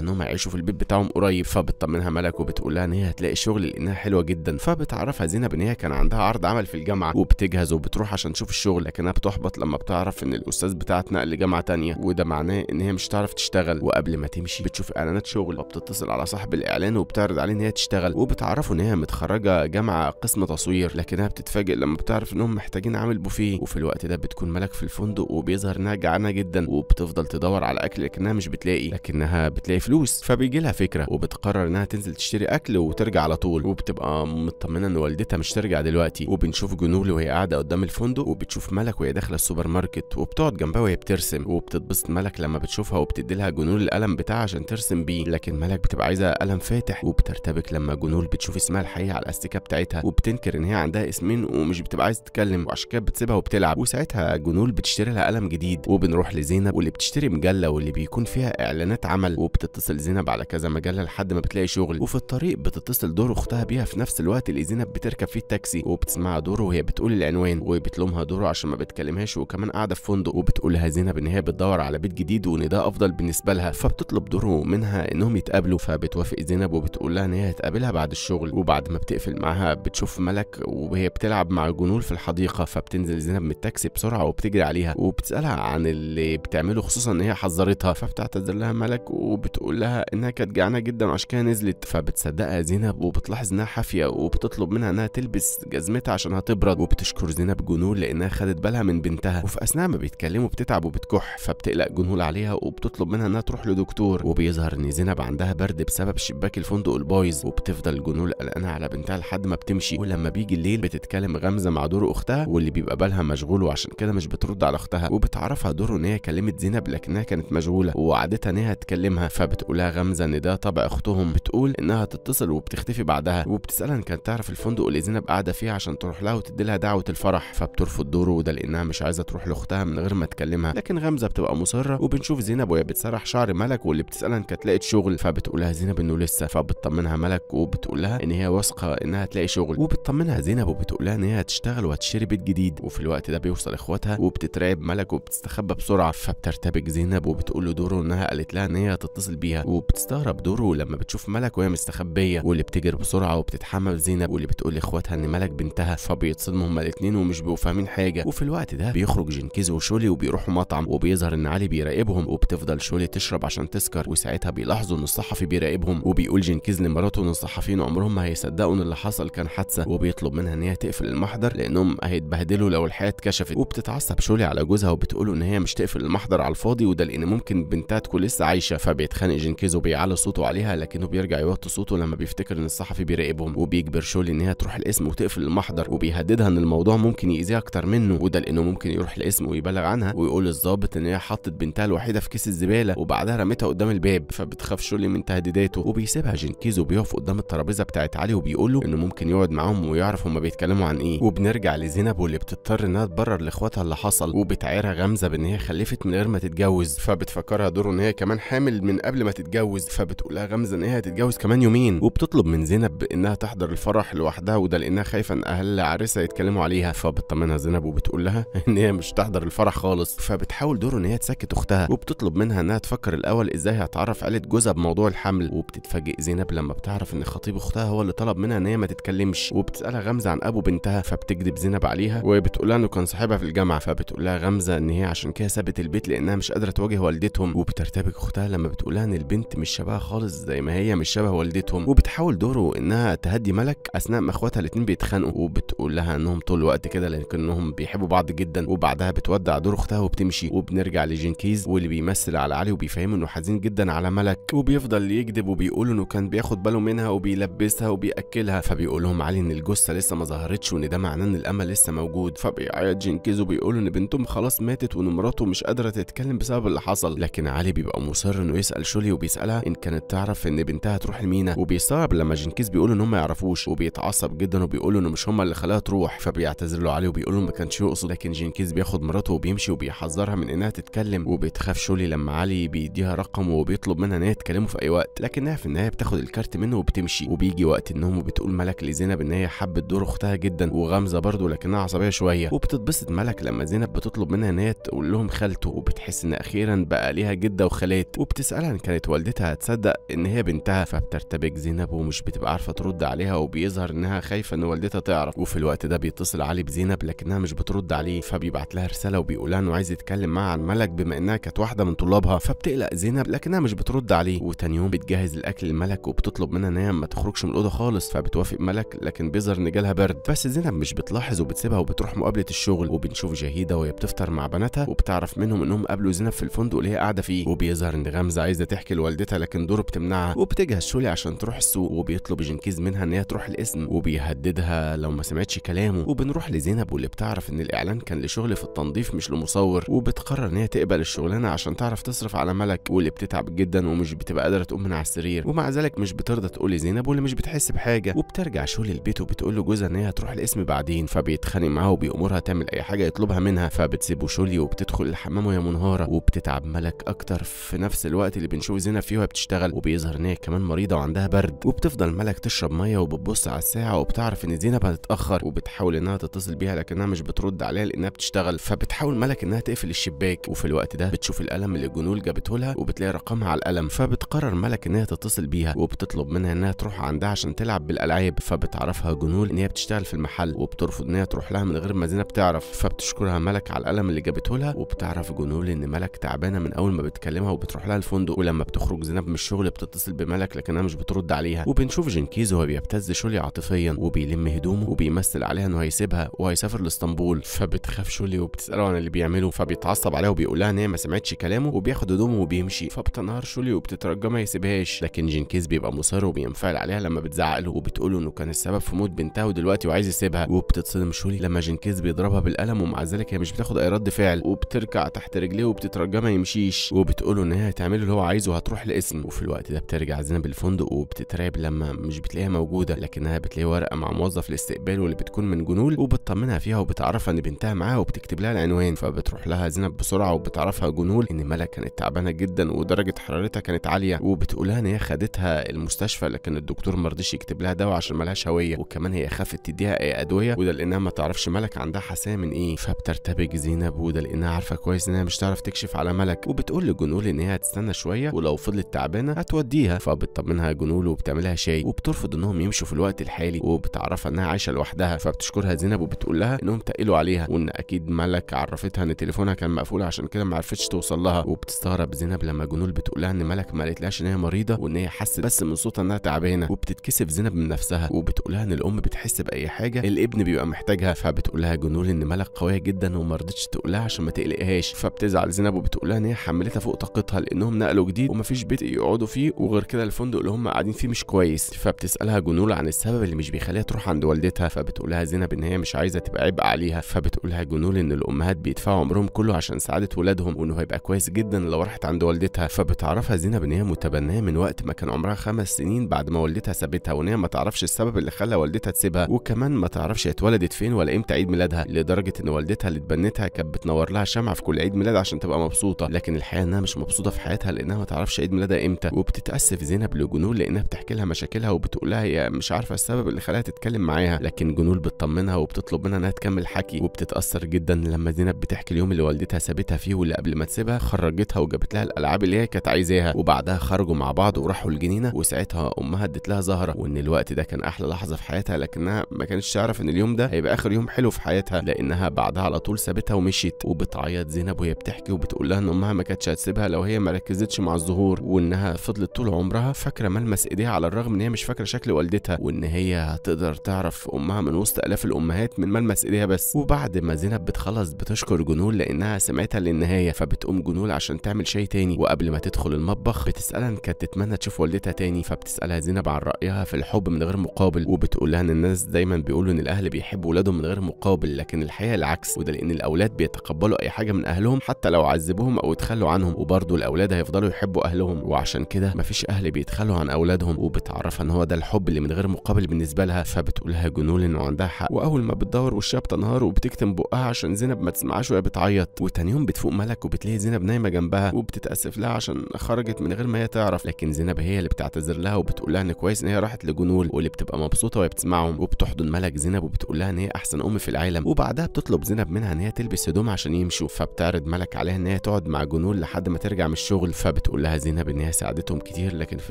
انهم هيعيشوا في البيت بتاعهم قريب فبتطمنها ملك وبتقولها ان هي هتلاقي شغل لانها حلوه جدا فبتعرفها زينب ان هي كان عندها عرض عمل في الجامعه وبتجهز وبتروح عشان تشوف الشغل لكنها بتحبط لما بتعرف ان الاستاذ بتاعها اتنقل لجامعه تانية وده معناه ان هي مش هتعرف تشتغل وقبل ما تمشي بتشوف اعلانات شغل وبتتصل على صاحب الاعلان وبتعرض عليه ان هي تشتغل وبتعرفه ان هي متخرجه جامعه قسم تصوير لكنها بتتفاجئ لما بتعرف انهم محتاجين عامل بوفيه وفي الوقت ده بتكون ملك في الفندق وبيظهر بتظهر انها جعانه جدا وبتفضل تدور على اكل لكنها مش بتلاقي لكنها بتلاقي فلوس فبيجي لها فكره وبتقرر انها تنزل تشتري اكل وترجع على طول وبتبقى مطمنه ان والدتها مش ترجع دلوقتي وبنشوف جنول وهي قاعده قدام الفندق وبتشوف ملك وهي داخله السوبر ماركت وبتقعد جنبها وهي بترسم وبتتبسط ملك لما بتشوفها وبتدي لها جنول القلم بتاعها عشان ترسم بيه لكن ملك بتبقى عايزه قلم فاتح وبترتبك لما جنول بتشوف اسمها الحقيقي على الاستيكه بتاعتها وبتنكر ان هي عندها اسمين ومش بتبقى عايزه تتكلم وعشان كده بتسيبها وبتلعب وساعتها جنول بتشتري لها قلم جديد وبنروح لزينب واللي بتشتري مجله واللي بيكون فيها اعلانات عمل وبتتصل زينب على كذا مجله لحد ما بتلاقي شغل وفي الطريق بتتصل دور اختها بيها في نفس الوقت اللي زينب بتركب فيه التاكسي وبتسمعها دور وهي بتقول العنوان وبتلومها دور عشان ما بتكلمهاش وكمان قاعده في فندق وبتقولها زينب ان هي بتدور على بيت جديد وان ده افضل بالنسبه لها فبتطلب دور منها انهم يتقابلوا فبتوافق زينب وبتقول لها ان هي هتقابلها بعد الشغل وبعد ما بتقفل معاها بتشوف ملك وهي بتلعب مع جنول في الحديقه فبتنزل زينب من التاكسي بسرعه وبتجري عليها وبتسال بتسالها عن اللي بتعمله خصوصا ان هي حذرتها فبتعتذر لها ملك وبتقول لها انها كانت جعانه جدا وعشان كده نزلت فبتصدقها زينب وبتلاحظ انها حافيه وبتطلب منها انها تلبس جزمتها عشان هتبرد وبتشكر زينب جنون لانها خدت بالها من بنتها وفي اثناء ما بيتكلموا بتتعب وبتكح فبتقلق جنون عليها وبتطلب منها انها تروح لدكتور وبيظهر ان زينب عندها برد بسبب شباك الفندق البايظ وبتفضل جنون قلقانه على بنتها لحد ما بتمشي ولما بيجي الليل بتتكلم غمزه مع دور اختها واللي بيبقى بالها مشغول وعشان كده مش بترد على اختها وبت تعرفها دور ان هي كلمت زينب لكنها كانت مشغوله ووعدتها ان هي تكلمها فبتقولها غمزه ان ده طبع اختهم بتقول انها تتصل وبتختفي بعدها وبتسالها ان كانت تعرف الفندق اللي زينب قاعده فيه عشان تروح لها وتدي لها دعوه الفرح فبترفض دوره وده لانها مش عايزه تروح لاختها من غير ما تكلمها لكن غمزه بتبقى مصره وبنشوف زينب وهي بتسرح شعر ملك واللي بتسالها ان كانت لقت شغل فبتقولها زينب انه لسه فبتطمنها ملك وبتقول لها ان هي واثقه انها تلاقي شغل وبتطمنها زينب وبتقول لها ان هي هتشتغل وهتشتري بيت جديد وفي الوقت ده بيوصل اخواتها وبتترعب ملك وبتستخبى بسرعة فبترتبك زينب وبتقول له دورو انها قالت لها ان هي هتتصل بيها وبتستغرب دورو لما بتشوف ملك وهي مستخبية واللي بتجري بسرعة وبتتحمل زينب واللي بتقول لاخواتها ان ملك بنتها فبيتصدموا هما الاتنين ومش بيبقوا فاهمين حاجة وفي الوقت ده بيخرج جنكيز وشولي وبيروحوا مطعم وبيظهر ان علي بيراقبهم وبتفضل شولي تشرب عشان تسكر وساعتها بيلاحظوا ان الصحفي بيراقبهم وبيقول جنكيز لمراته ان الصحفيين عمرهم ما هيصدقوا ان اللي حصل كان حادثة وبيطلب منها ان هي تقفل المحضر لانهم هيتبهدلوا لو الحياة اتكشفت وبتتعصب شولي على جوزها بتقوله ان هي مش تقفل المحضر على الفاضي وده لان ممكن بنتها تكون لسه عايشه فبيتخانق جنكيز وبيعلي صوته عليها لكنه بيرجع يوطي صوته لما بيفتكر ان الصحفي بيراقبهم وبيجبر شولي ان هي تروح القسم وتقفل المحضر وبيهددها ان الموضوع ممكن يأذيها اكتر منه وده لانه ممكن يروح القسم ويبلغ عنها ويقول للظابط ان هي حطت بنتها الوحيده في كيس الزباله وبعدها رمتها قدام الباب فبتخاف شولي من تهديداته وبيسيبها جنكيز وبيقف قدام الترابيزه بتاعت علي وبيقول له انه ممكن يقعد معاهم ويعرف هما بيتكلموا عن ايه وبنرجع لزينب واللي بتضطر انها تبرر لاخواتها اللي حصل وبتعيرها غامزه بان هي خلفت من غير ما تتجوز فبتفكرها دوره ان هي كمان حامل من قبل ما تتجوز فبتقولها غامزه ان هي هتتجوز كمان يومين وبتطلب من زينب انها تحضر الفرح لوحدها وده لانها خايفه ان اهل العريسه يتكلموا عليها فبتطمنها زينب وبتقول لها ان هي مش تحضر الفرح خالص فبتحاول دوره ان هي تسكت اختها وبتطلب منها انها تفكر الاول ازاي هتعرف عيله جوزها بموضوع الحمل وبتتفاجئ زينب لما بتعرف ان خطيب اختها هو اللي طلب منها ان هي ما تتكلمش وبتسالها غمزة عن ابو بنتها فبتكذب زينب عليها وبتقول لها انه كان صاحبها في الجامعه فبتقول لها غمزه ان هي عشان كده سابت البيت لانها مش قادره تواجه والدتهم وبترتبك اختها لما بتقولها ان البنت مش شبهها خالص زي ما هي مش شبه والدتهم وبتحاول دوره انها تهدي ملك اثناء ما اخواتها الاثنين بيتخانقوا وبتقول لها انهم طول الوقت كده لانهم بيحبوا بعض جدا وبعدها بتودع دور اختها وبتمشي وبنرجع لجنكيز واللي بيمثل على علي وبيفهم انه حزين جدا على ملك وبيفضل يكذب وبيقول انه كان بياخد باله منها وبيلبسها وبياكلها فبيقول لهم علي ان الجثه لسه ما ظهرتش وان ده معناه ان الامل لسه موجود فبيعيط جنكيز وبيقول ان بنتهم خلاص ماتت ماتت وان مراته مش قادره تتكلم بسبب اللي حصل لكن علي بيبقى مصر انه يسال شولي وبيسالها ان كانت تعرف ان بنتها تروح المينا وبيستغرب لما جنكيز بيقول ان هم ما يعرفوش وبيتعصب جدا وبيقول انه مش هم اللي خلاها تروح فبيعتذر له علي وبيقول له ما كانش يقصد لكن جنكيز بياخد مراته وبيمشي وبيحذرها من انها تتكلم وبتخاف شولي لما علي بيديها رقم وبيطلب منها ان هي تكلمه في اي وقت لكنها في النهايه بتاخد الكارت منه وبتمشي وبيجي وقت النوم وبتقول ملك لزينب ان هي حبت دور اختها جدا وغامزه برضه لكنها عصبيه شويه وبتتبسط ملك لما زينب بتطلب منها ان البنات تقول لهم خالته وبتحس إن أخيرا بقى ليها جدة وخالات وبتسألها إن كانت والدتها هتصدق إن هي بنتها فبترتبك زينب ومش بتبقى عارفة ترد عليها وبيظهر إنها خايفة إن والدتها تعرف وفي الوقت ده بيتصل علي بزينب لكنها مش بترد عليه فبيبعت لها رسالة وبيقولها إنه عايز يتكلم معاها عن ملك بما إنها كانت واحدة من طلابها فبتقلق زينب لكنها مش بترد عليه وتاني يوم بتجهز الأكل لملك وبتطلب منها إن هي ما تخرجش من الأوضة خالص فبتوافق ملك لكن بيظهر إن جالها برد بس زينب مش بتلاحظ وبتسيبها وبتروح مقابلة الشغل وبنشوف جهيدة وهي بتفطر مع بناتها وبتعرف منهم انهم قابلوا زينب في الفندق اللي هي قاعده فيه وبيظهر ان غمزه عايزه تحكي لوالدتها لكن دور بتمنعها وبتجهز شولي عشان تروح السوق وبيطلب جنكيز منها ان هي تروح الاسم وبيهددها لو ما سمعتش كلامه وبنروح لزينب واللي بتعرف ان الاعلان كان لشغل في التنظيف مش لمصور وبتقرر ان هي تقبل الشغلانه عشان تعرف تصرف على ملك واللي بتتعب جدا ومش بتبقى قادره تقوم من على السرير ومع ذلك مش بترضى تقول لزينب واللي مش بتحس بحاجه وبترجع شولي البيت وبتقول له جوزها ان هي هتروح الاسم بعدين فبيتخانق معاها وبيامرها تعمل اي حاجه يطلبها منها فبتسيبه بتولي وبتدخل الحمام وهي منهاره وبتتعب ملك اكتر في نفس الوقت اللي بنشوف زينب فيه وهي بتشتغل وبيظهر ان هي كمان مريضه وعندها برد وبتفضل ملك تشرب ميه وبتبص على الساعه وبتعرف ان زينب هتتاخر وبتحاول انها تتصل بيها لكنها مش بترد عليها لانها بتشتغل فبتحاول ملك انها تقفل الشباك وفي الوقت ده بتشوف القلم اللي جنول جابته لها وبتلاقي رقمها على القلم فبتقرر ملك ان هي تتصل بيها وبتطلب منها انها تروح عندها عشان تلعب بالالعاب فبتعرفها جنول ان هي بتشتغل في المحل وبترفض ان هي تروح لها من غير ما زينب تعرف فبتشكرها ملك على القلم اللي جابته لها وبتعرف جنول ان ملك تعبانه من اول ما بتكلمها وبتروح لها الفندق ولما بتخرج زينب من الشغل بتتصل بملك لكنها مش بترد عليها وبنشوف جنكيز وهو بيبتز شولي عاطفيا وبيلم هدومه وبيمثل عليها انه هيسيبها وهيسافر لاسطنبول فبتخاف شولي وبتساله عن اللي بيعمله فبيتعصب عليها وبيقول لها ان هي ما سمعتش كلامه وبياخد هدومه وبيمشي فبتنهار شولي وبتترجى ما يسيبهاش لكن جنكيز بيبقى مصر وبينفعل عليها لما بتزعق له وبتقول له انه كان السبب في موت بنتها ودلوقتي وعايز يسيبها وبتتصدم شولي لما جنكيز بيضربها بالقلم ومع ذلك هي مش بتاخد اي رد بالفعل وبتركع تحت رجليه وبتترجى ما يمشيش وبتقوله ان هي هتعمل اللي هو عايزه هتروح لاسم وفي الوقت ده بترجع زينب الفندق وبتترعب لما مش بتلاقيها موجوده لكنها بتلاقي ورقه مع موظف الاستقبال واللي بتكون من جنول وبتطمنها فيها وبتعرفها ان بنتها معاها وبتكتب لها العنوان فبتروح لها زينب بسرعه وبتعرفها جنول ان ملك كانت تعبانه جدا ودرجه حرارتها كانت عاليه وبتقولها ان هي خدتها المستشفى لكن الدكتور ما رضيش يكتب لها دواء عشان ملهاش هويه وكمان هي خافت تديها اي ادويه وده لانها ما تعرفش ملك عندها حساسيه من ايه فبترتبك زينب موجوده لانها عارفه كويس انها مش هتعرف تكشف على ملك وبتقول لجنول ان هي هتستنى شويه ولو فضلت تعبانه هتوديها فبتطمنها جنول وبتعملها شاي وبترفض انهم يمشوا في الوقت الحالي وبتعرفها انها عايشه لوحدها فبتشكرها زينب وبتقول لها انهم تقلوا عليها وان اكيد ملك عرفتها ان تليفونها كان مقفول عشان كده ما عرفتش توصل لها وبتستغرب زينب لما جنول بتقول لها ان ملك ما قالتلهاش ان هي مريضه وان هي حست بس من صوتها انها تعبانه وبتتكسف زينب من نفسها وبتقول لها ان الام بتحس باي حاجه الابن بيبقى محتاجها فبتقول لها جنول ان ملك قويه جدا وما رضتش تقول لها عشان ما تقلقهاش فبتزعل زينب وبتقول لها ان هي حملتها فوق طاقتها لانهم نقلوا جديد ومفيش بيت يقعدوا فيه وغير كده الفندق اللي هم قاعدين فيه مش كويس فبتسالها جنون عن السبب اللي مش بيخليها تروح عند والدتها فبتقول لها زينب ان هي مش عايزه تبقى عبء عليها فبتقول لها جنون ان الامهات بيدفعوا عمرهم كله عشان سعاده ولادهم وانه هيبقى كويس جدا لو راحت عند والدتها فبتعرفها زينب ان هي متبناه من وقت ما كان عمرها خمس سنين بعد ما والدتها سابتها وان هي ما تعرفش السبب اللي خلى والدتها تسيبها وكمان ما تعرفش اتولدت فين ولا امتى عيد ميلادها لدرجه ان والدتها اللي اتبنتها كانت تنور لها شمعة في كل عيد ميلاد عشان تبقى مبسوطة لكن الحقيقة انها مش مبسوطة في حياتها لانها ما تعرفش عيد ميلادها امتى وبتتأسف زينب لجنون لانها بتحكي لها مشاكلها وبتقول لها هي مش عارفة السبب اللي خلاها تتكلم معاها لكن جنون بتطمنها وبتطلب منها انها تكمل حكي وبتتأثر جدا لما زينب بتحكي اليوم اللي والدتها سابتها فيه واللي قبل ما تسيبها خرجتها وجابت لها الالعاب اللي هي كانت عايزاها وبعدها خرجوا مع بعض وراحوا الجنينة وساعتها امها ادت لها زهرة وان الوقت ده كان احلى لحظة في حياتها لكنها ما كانتش تعرف ان اليوم ده هيبقى اخر يوم حلو في حياتها لانها بعدها على طول سابتها ومشيت البيت وبتعيط زينب وهي بتحكي وبتقول لها ان امها ما كانتش هتسيبها لو هي ما ركزتش مع الظهور وانها فضلت طول عمرها فاكره ملمس ايديها على الرغم ان هي مش فاكره شكل والدتها وان هي هتقدر تعرف امها من وسط الاف الامهات من ملمس ايديها بس وبعد ما زينب بتخلص بتشكر جنول لانها سمعتها للنهايه فبتقوم جنول عشان تعمل شاي تاني وقبل ما تدخل المطبخ بتسالها ان كانت تتمنى تشوف والدتها تاني فبتسالها زينب عن رايها في الحب من غير مقابل وبتقول لها ان الناس دايما بيقولوا ان الاهل بيحبوا ولادهم من غير مقابل لكن الحقيقه العكس وده لان الاولاد بيتق يتقبلوا اي حاجه من اهلهم حتى لو عذبوهم او اتخلوا عنهم وبرضه الاولاد هيفضلوا يحبوا اهلهم وعشان كده مفيش اهل بيتخلوا عن اولادهم وبتعرفها ان هو ده الحب اللي من غير مقابل بالنسبه لها فبتقولها جنون انه عندها حق واول ما بتدور وشها بتنهار وبتكتم بقها عشان زينب ما تسمعهاش وهي بتعيط وتاني يوم بتفوق ملك وبتلاقي زينب نايمه جنبها وبتتاسف لها عشان خرجت من غير ما هي تعرف لكن زينب هي اللي بتعتذر لها وبتقول لها ان كويس ان هي راحت لجنول واللي بتبقى مبسوطه وهي بتسمعهم وبتحضن ملك زينب وبتقول لها ان هي احسن ام في العالم وبعدها بتطلب زينب منها ان هي تلبس هدوم عشان يمشوا فبتعرض ملك عليها ان هي تقعد مع جنون لحد ما ترجع من الشغل فبتقول لها زينب ان هي ساعدتهم كتير لكن في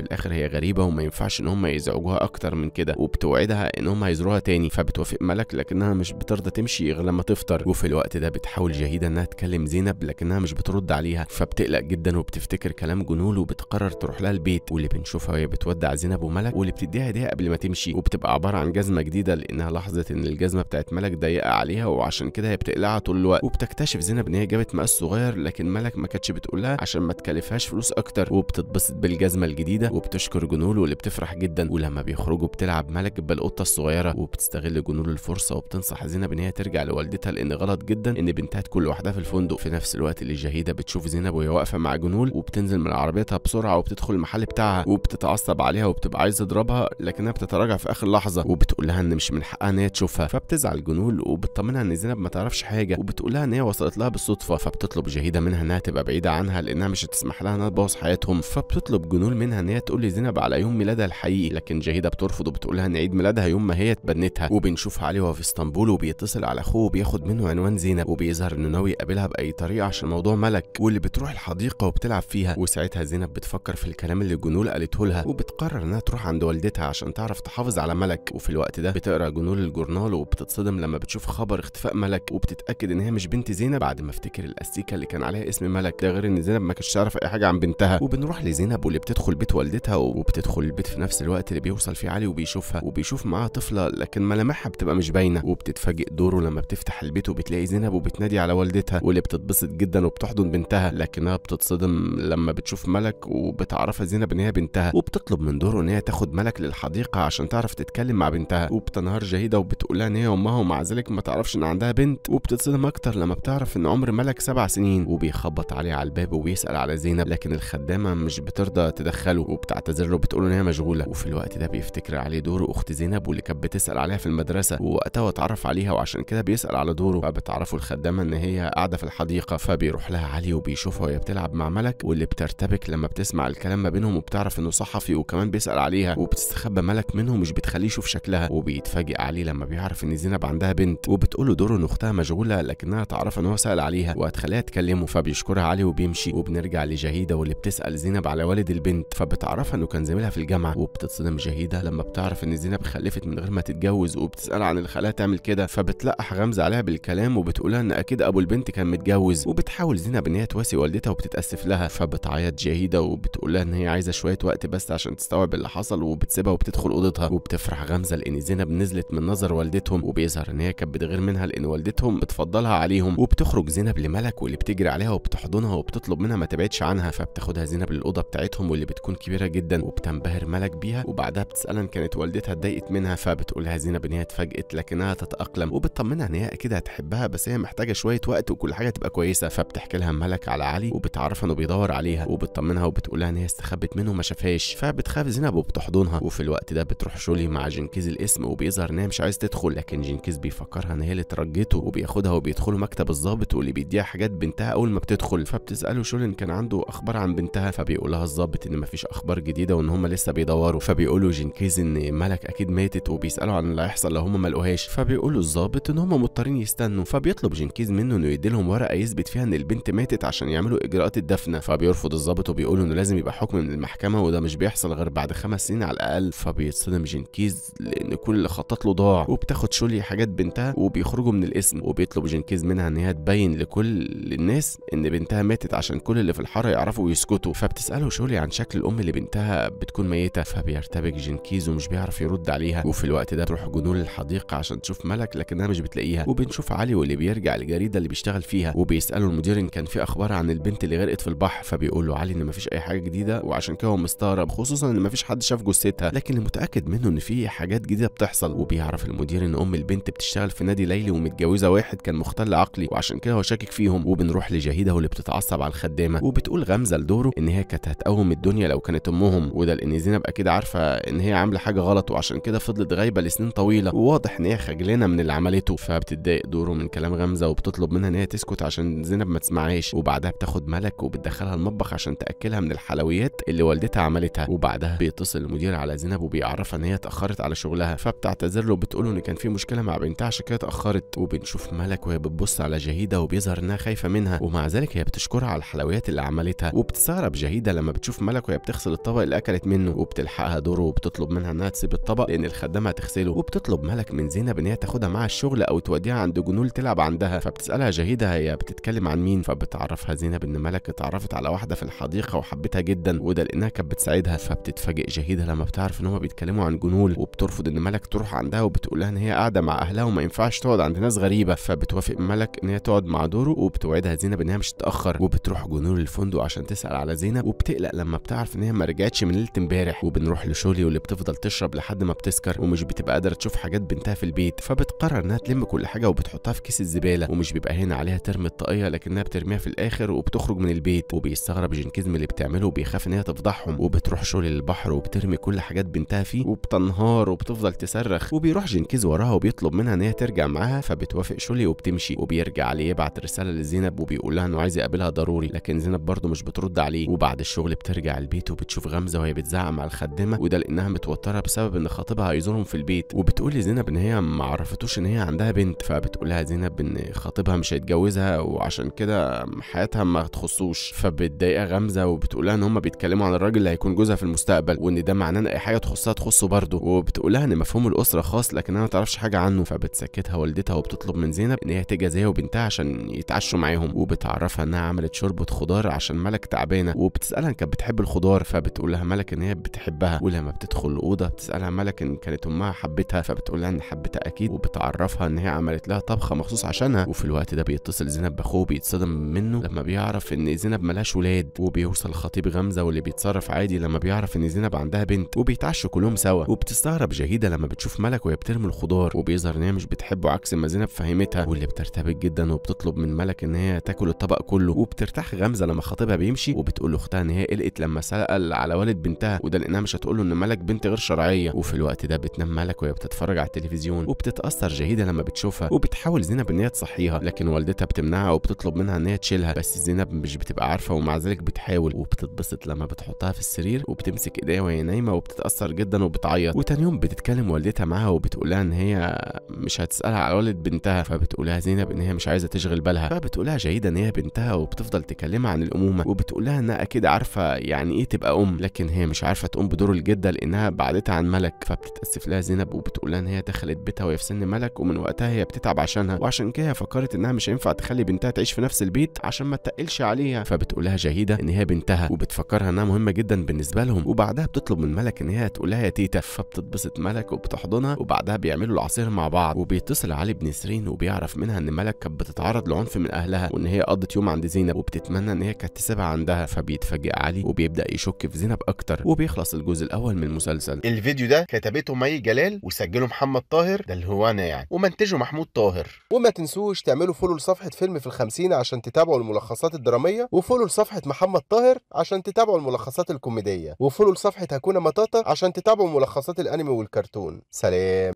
الاخر هي غريبه وما ينفعش ان هم يزعجوها اكتر من كده وبتوعدها ان هم هيزوروها تاني فبتوافق ملك لكنها مش بترضى تمشي غير لما تفطر وفي الوقت ده بتحاول جاهده انها تكلم زينب لكنها مش بترد عليها فبتقلق جدا وبتفتكر كلام جنون وبتقرر تروح لها البيت واللي بنشوفها وهي بتودع زينب وملك واللي بتديها هديه قبل ما تمشي وبتبقى عباره عن جزمه جديده لانها لاحظت ان الجزمه بتاعت ملك ضيقه عليها وعشان كده هي بتقلعها طول الوقت بتكتشف زينب ان هي جابت مقاس صغير لكن ملك ما كانتش بتقولها عشان ما تكلفهاش فلوس اكتر وبتتبسط بالجزمه الجديده وبتشكر جنول واللي بتفرح جدا ولما بيخرجوا بتلعب ملك بالقطه الصغيره وبتستغل جنول الفرصه وبتنصح زينب ان هي ترجع لوالدتها لان غلط جدا ان بنتها تكون لوحدها في الفندق في نفس الوقت اللي جهيده بتشوف زينب وهي واقفه مع جنول وبتنزل من عربيتها بسرعه وبتدخل المحل بتاعها وبتتعصب عليها وبتبقى عايزه تضربها لكنها بتتراجع في اخر لحظه وبتقول لها ان مش من حقها ان هي تشوفها فبتزعل جنول وبتطمنها ان زينب ما تعرفش حاجه وبتقول لها ان هي وصلت لها بالصدفة فبتطلب جهيدة منها إنها تبقى بعيدة عنها لأنها مش هتسمح لها إنها تبوظ حياتهم فبتطلب جنول منها إن هي تقول لزينب على يوم ميلادها الحقيقي لكن جهيدة بترفض وبتقول لها إن عيد ميلادها يوم ما هي اتبنتها وبنشوفها عليه وهو في اسطنبول وبيتصل على أخوه وبياخد منه عنوان زينب وبيظهر إنه ناوي يقابلها بأي طريقة عشان موضوع ملك واللي بتروح الحديقة وبتلعب فيها وساعتها زينب بتفكر في الكلام اللي جنول قالته لها وبتقرر إنها تروح عند والدتها عشان تعرف تحافظ على ملك وفي الوقت ده بتقرا جنول الجورنال وبتتصدم لما بتشوف خبر اختفاء ملك وبتتأكد إن هي مش بنت بنت زينب بعد ما افتكر الاستيكه اللي كان عليها اسم ملك ده غير ان زينب ما كانتش تعرف اي حاجه عن بنتها وبنروح لزينب واللي بتدخل بيت والدتها وبتدخل البيت في نفس الوقت اللي بيوصل فيه علي وبيشوفها وبيشوف معاها طفله لكن ملامحها بتبقى مش باينه وبتتفاجئ دوره لما بتفتح البيت وبتلاقي زينب وبتنادي على والدتها واللي بتتبسط جدا وبتحضن بنتها لكنها بتتصدم لما بتشوف ملك وبتعرفها زينب ان هي بنتها وبتطلب من دوره ان هي تاخد ملك للحديقه عشان تعرف تتكلم مع بنتها وبتنهار جهيده وبتقولها ان هي امها ومع ذلك ما تعرفش ان عندها بنت وبتتصدم اكتر لما بتعرف ان عمر ملك سبع سنين وبيخبط عليه على الباب وبيسال على زينب لكن الخدامه مش بترضى تدخله وبتعتذر له بتقول ان هي مشغوله وفي الوقت ده بيفتكر عليه دور اخت زينب واللي كانت بتسال عليها في المدرسه ووقتها اتعرف عليها وعشان كده بيسال على دوره فبتعرفه الخدامه ان هي قاعده في الحديقه فبيروح لها علي وبيشوفها وهي بتلعب مع ملك واللي بترتبك لما بتسمع الكلام ما بينهم وبتعرف انه صحفي وكمان بيسال عليها وبتستخبى ملك منه مش بتخليه يشوف شكلها وبيتفاجئ علي لما بيعرف ان زينب عندها بنت وبتقول له دوره ان اختها مشغوله لكنها تعرف تعرف ان هو سال عليها وهتخليها تكلمه فبيشكرها عليه وبيمشي وبنرجع لجهيده واللي بتسال زينب على والد البنت فبتعرفها انه كان زميلها في الجامعه وبتتصدم جهيده لما بتعرف ان زينب خلفت من غير ما تتجوز وبتسال عن الخلاها تعمل كده فبتلقح غمزه عليها بالكلام وبتقولها ان اكيد ابو البنت كان متجوز وبتحاول زينب ان هي تواسي والدتها وبتتاسف لها فبتعيط جهيده وبتقولها ان هي عايزه شويه وقت بس عشان تستوعب اللي حصل وبتسيبها وبتدخل اوضتها وبتفرح غمزه لان زينب نزلت من نظر والدتهم وبيظهر ان هي كانت بتغير منها لان والدتهم بتفضلها عليهم بيهم وبتخرج زينب لملك واللي بتجري عليها وبتحضنها وبتطلب منها ما تبعدش عنها فبتاخدها زينب للاوضه بتاعتهم واللي بتكون كبيره جدا وبتنبهر ملك بيها وبعدها بتسالها ان كانت والدتها اتضايقت منها فبتقولها زينب ان هي اتفاجئت لكنها تتاقلم وبتطمنها ان هي اكيد هتحبها بس هي محتاجه شويه وقت وكل حاجه تبقى كويسه فبتحكي لها ملك على علي وبتعرفها انه بيدور عليها وبتطمنها وبتقولها ان هي استخبت منه وما شافهاش فبتخاف زينب وبتحضنها وفي الوقت ده بتروح شولي مع جنكيز الاسم وبيظهر ان هي مش عايز تدخل لكن جنكيز بيفكرها ان هي اللي ترجته وبياخدها وبيدخلوا مكتب بالظابط واللي بيديها حاجات بنتها اول ما بتدخل فبتساله شولن كان عنده اخبار عن بنتها فبيقول لها الظابط ان مفيش اخبار جديده وان هم لسه بيدوروا فبيقولوا جينكيز ان ملك اكيد ماتت وبيسالوا عن اللي هيحصل لو هم ما لقوهاش فبيقولوا الظابط ان هم مضطرين يستنوا فبيطلب جينكيز منه انه يديلهم ورقه يثبت فيها ان البنت ماتت عشان يعملوا اجراءات الدفنه فبيرفض الظابط وبيقول انه لازم يبقى حكم من المحكمه وده مش بيحصل غير بعد خمس سنين على الاقل فبيتصدم جينكيز لان كل اللي خطط له ضاع وبتاخد شولي حاجات بنتها وبيخرجوا من الاسم وبيطلب جينكيز منها ان هي تبين لكل الناس ان بنتها ماتت عشان كل اللي في الحاره يعرفوا ويسكتوا فبتساله شولي عن شكل الام اللي بنتها بتكون ميته فبيرتبك جنكيز ومش بيعرف يرد عليها وفي الوقت ده تروح جنون الحديقه عشان تشوف ملك لكنها مش بتلاقيها وبنشوف علي واللي بيرجع الجريده اللي بيشتغل فيها وبيساله المدير ان كان في اخبار عن البنت اللي غرقت في البحر فبيقول له علي ان مفيش اي حاجه جديده وعشان كده هو مستغرب خصوصا ان مفيش حد شاف جثتها لكن المتاكد منه ان في حاجات جديده بتحصل وبيعرف المدير ان ام البنت بتشتغل في نادي ليلي ومتجوزه واحد كان مختل عقلي المصري وعشان كده هو شاكك فيهم وبنروح لجهيده اللي بتتعصب على الخدامه وبتقول غمزه لدوره ان هي كانت هتقوم الدنيا لو كانت امهم وده لان زينب اكيد عارفه ان هي عامله حاجه غلط وعشان كده فضلت غايبه لسنين طويله وواضح ان هي خجلانه من اللي عملته فبتتضايق دوره من كلام غمزه وبتطلب منها ان هي تسكت عشان زينب ما تسمعهاش وبعدها بتاخد ملك وبتدخلها المطبخ عشان تاكلها من الحلويات اللي والدتها عملتها وبعدها بيتصل المدير على زينب وبيعرفها ان هي اتاخرت على شغلها فبتعتذر له وبتقول ان كان في مشكله مع بنتها عشان كده اتاخرت وبنشوف ملك وهي بتبص على جهيده وبيظهر انها خايفه منها ومع ذلك هي بتشكرها على الحلويات اللي عملتها وبتستغرب جهيده لما بتشوف ملك وهي بتغسل الطبق اللي اكلت منه وبتلحقها دوره وبتطلب منها انها تسيب الطبق لان الخدامه هتغسله وبتطلب ملك من زينب ان هي تاخدها معاها الشغل او توديها عند جنول تلعب عندها فبتسالها جهيده هي بتتكلم عن مين فبتعرفها زينب ان ملك اتعرفت على واحده في الحديقه وحبتها جدا وده لانها كانت بتساعدها فبتتفاجئ جهيده لما بتعرف ان هم بيتكلموا عن جنول وبترفض ان ملك تروح عندها وبتقول لها ان هي قاعده مع اهلها وما ينفعش تقعد عند ناس غريبه فبتوافق ملك بتشارك ان هي تقعد مع دورو وبتوعدها زينب انها مش تتاخر وبتروح جنون الفندق عشان تسال على زينب وبتقلق لما بتعرف ان هي ما رجعتش من ليله امبارح وبنروح لشولي واللي بتفضل تشرب لحد ما بتسكر ومش بتبقى قادره تشوف حاجات بنتها في البيت فبتقرر انها تلم كل حاجه وبتحطها في كيس الزباله ومش بيبقى هنا عليها ترمي الطاقيه لكنها بترميها في الاخر وبتخرج من البيت وبيستغرب من اللي بتعمله وبيخاف ان هي تفضحهم وبتروح شولي للبحر وبترمي كل حاجات بنتها فيه وبتنهار وبتفضل تصرخ وبيروح جنكيز وراها وبيطلب منها ان هي ترجع معاها فبتوافق شولي وبتمشي وبيرجع بيرجع يبعت رسالة لزينب وبيقول لها إنه عايز يقابلها ضروري لكن زينب برده مش بترد عليه وبعد الشغل بترجع البيت وبتشوف غمزة وهي بتزعق مع الخدمه وده لأنها متوترة بسبب إن خطيبها هيزورهم في البيت وبتقول لزينب إن هي ما عرفتوش إن هي عندها بنت فبتقول لها زينب إن خطيبها مش هيتجوزها وعشان كده حياتها ما تخصوش فبتضايقها غمزة وبتقول لها إن هما بيتكلموا عن الراجل اللي هيكون جوزها في المستقبل وإن ده معناه إن أي حاجة تخصها تخصه برده وبتقول لها إن مفهوم الأسرة خاص لكنها ما تعرفش حاجة عنه فبتسكتها والدتها وبتطلب من زينب إن هي تجازيها وبنتها عشان يتعشوا معاهم وبتعرفها انها عملت شوربه خضار عشان ملك تعبانه وبتسالها ان كانت بتحب الخضار فبتقول لها ملك ان هي بتحبها ولما بتدخل الاوضه بتسالها ملك ان كانت امها حبتها فبتقول لها ان حبتها اكيد وبتعرفها ان هي عملت لها طبخه مخصوص عشانها وفي الوقت ده بيتصل زينب باخوه بيتصدم منه لما بيعرف ان زينب ملهاش ولاد وبيوصل خطيب غمزه واللي بيتصرف عادي لما بيعرف ان زينب عندها بنت وبيتعشوا كلهم سوا وبتستغرب جهيده لما بتشوف ملك وهي بترمي الخضار وبيظهر ان هي مش بتحبه عكس ما زينب فهمتها واللي بترتبك جدا وبتطلب من ملك ان هي تاكل الطبق كله وبترتاح غمزه لما خطيبها بيمشي وبتقول لاختها ان هي قلقت لما سال على والد بنتها وده لانها مش هتقول له ان ملك بنت غير شرعيه وفي الوقت ده بتنام ملك وهي بتتفرج على التلفزيون وبتتاثر جهيده لما بتشوفها وبتحاول زينب ان هي تصحيها لكن والدتها بتمنعها وبتطلب منها ان هي تشيلها بس زينب مش بتبقى عارفه ومع ذلك بتحاول وبتتبسط لما بتحطها في السرير وبتمسك ايديها وهي نايمه وبتتاثر جدا وبتعيط وتاني يوم بتتكلم والدتها معاها وبتقولها ان هي مش هتسالها على والد بنتها فبتقولها زينب ان هي مش عايزه تشغل بالها فبتقولها جيدا ان هي بنتها وبتفضل تكلمها عن الامومه وبتقولها انها اكيد عارفه يعني ايه تبقى ام لكن هي مش عارفه تقوم بدور الجده لانها بعدتها عن ملك فبتتاسف لها زينب وبتقولها ان هي دخلت بيتها وهي في سن ملك ومن وقتها هي بتتعب عشانها وعشان كده فكرت انها مش هينفع تخلي بنتها تعيش في نفس البيت عشان ما تقلش عليها فبتقولها جهيده ان هي بنتها وبتفكرها انها مهمه جدا بالنسبه لهم وبعدها بتطلب من ملك ان هي تقولها يا تيتا فبتتبسط ملك وبتحضنها وبعدها بيعملوا العصير مع بعض وبيتصل علي بنسرين وبيعرف منها ان ملك كانت بتتعرض لعنف من اهلها وان هي قضت يوم عند زينب وبتتمنى ان هي كانت تسيبها عندها فبيتفاجئ علي وبيبدا يشك في زينب اكتر وبيخلص الجزء الاول من المسلسل الفيديو ده كتبته مي جلال وسجله محمد طاهر ده اللي هو انا يعني ومنتجه محمود طاهر وما تنسوش تعملوا فولو لصفحه فيلم في الخمسين عشان تتابعوا الملخصات الدراميه وفولو لصفحه محمد طاهر عشان تتابعوا الملخصات الكوميديه وفولو لصفحه هكونا مطاطا عشان تتابعوا ملخصات الانمي والكرتون سلام